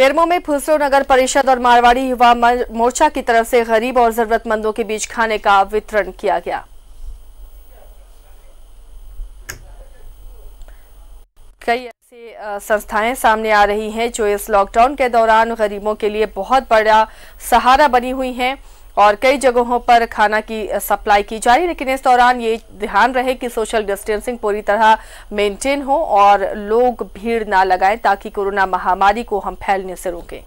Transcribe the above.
पेरमो में फुसरो नगर परिषद और मारवाड़ी युवा मोर्चा की तरफ से गरीब और जरूरतमंदों के बीच खाने का वितरण किया गया कई ऐसी संस्थाएं सामने आ रही हैं जो इस लॉकडाउन के दौरान गरीबों के लिए बहुत बड़ा सहारा बनी हुई हैं और कई जगहों पर खाना की सप्लाई की जा रही लेकिन इस दौरान ये ध्यान रहे कि सोशल डिस्टेंसिंग पूरी तरह मेंटेन हो और लोग भीड़ ना लगाएं ताकि कोरोना महामारी को हम फैलने से रोकें